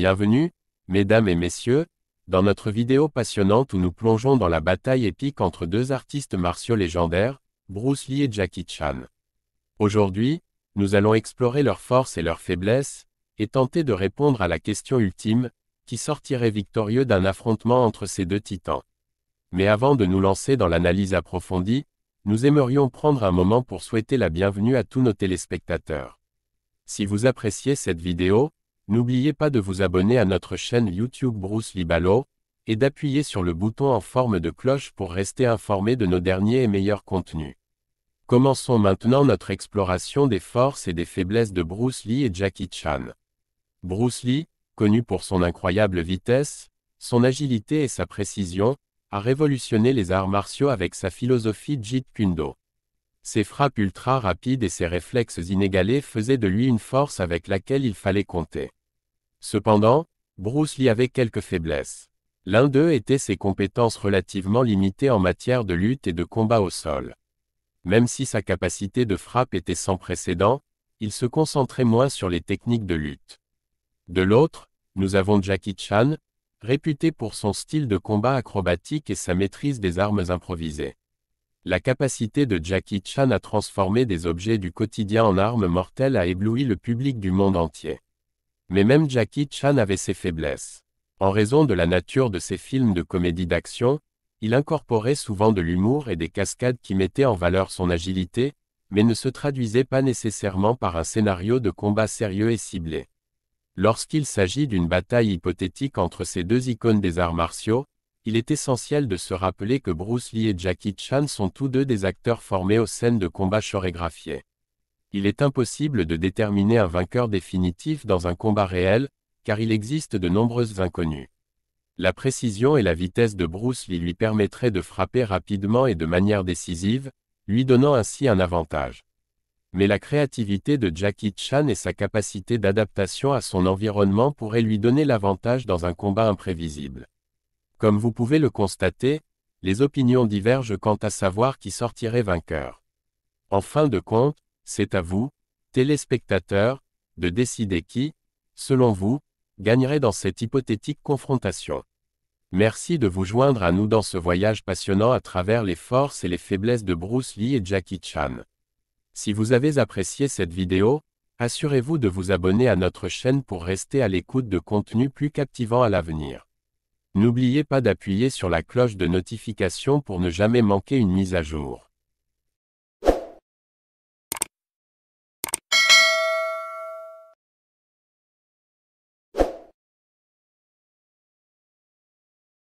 Bienvenue, mesdames et messieurs, dans notre vidéo passionnante où nous plongeons dans la bataille épique entre deux artistes martiaux légendaires, Bruce Lee et Jackie Chan. Aujourd'hui, nous allons explorer leurs forces et leurs faiblesses, et tenter de répondre à la question ultime, qui sortirait victorieux d'un affrontement entre ces deux titans. Mais avant de nous lancer dans l'analyse approfondie, nous aimerions prendre un moment pour souhaiter la bienvenue à tous nos téléspectateurs. Si vous appréciez cette vidéo, N'oubliez pas de vous abonner à notre chaîne YouTube Bruce Lee Ballo et d'appuyer sur le bouton en forme de cloche pour rester informé de nos derniers et meilleurs contenus. Commençons maintenant notre exploration des forces et des faiblesses de Bruce Lee et Jackie Chan. Bruce Lee, connu pour son incroyable vitesse, son agilité et sa précision, a révolutionné les arts martiaux avec sa philosophie Jeet Kundo. Ses frappes ultra rapides et ses réflexes inégalés faisaient de lui une force avec laquelle il fallait compter. Cependant, Bruce Lee avait quelques faiblesses. L'un d'eux était ses compétences relativement limitées en matière de lutte et de combat au sol. Même si sa capacité de frappe était sans précédent, il se concentrait moins sur les techniques de lutte. De l'autre, nous avons Jackie Chan, réputé pour son style de combat acrobatique et sa maîtrise des armes improvisées. La capacité de Jackie Chan à transformer des objets du quotidien en armes mortelles a ébloui le public du monde entier. Mais même Jackie Chan avait ses faiblesses. En raison de la nature de ses films de comédie d'action, il incorporait souvent de l'humour et des cascades qui mettaient en valeur son agilité, mais ne se traduisaient pas nécessairement par un scénario de combat sérieux et ciblé. Lorsqu'il s'agit d'une bataille hypothétique entre ces deux icônes des arts martiaux, il est essentiel de se rappeler que Bruce Lee et Jackie Chan sont tous deux des acteurs formés aux scènes de combat chorégraphiées il est impossible de déterminer un vainqueur définitif dans un combat réel, car il existe de nombreuses inconnues. La précision et la vitesse de Bruce Lee lui permettraient de frapper rapidement et de manière décisive, lui donnant ainsi un avantage. Mais la créativité de Jackie Chan et sa capacité d'adaptation à son environnement pourraient lui donner l'avantage dans un combat imprévisible. Comme vous pouvez le constater, les opinions divergent quant à savoir qui sortirait vainqueur. En fin de compte, c'est à vous, téléspectateurs, de décider qui, selon vous, gagnerait dans cette hypothétique confrontation. Merci de vous joindre à nous dans ce voyage passionnant à travers les forces et les faiblesses de Bruce Lee et Jackie Chan. Si vous avez apprécié cette vidéo, assurez-vous de vous abonner à notre chaîne pour rester à l'écoute de contenus plus captivants à l'avenir. N'oubliez pas d'appuyer sur la cloche de notification pour ne jamais manquer une mise à jour.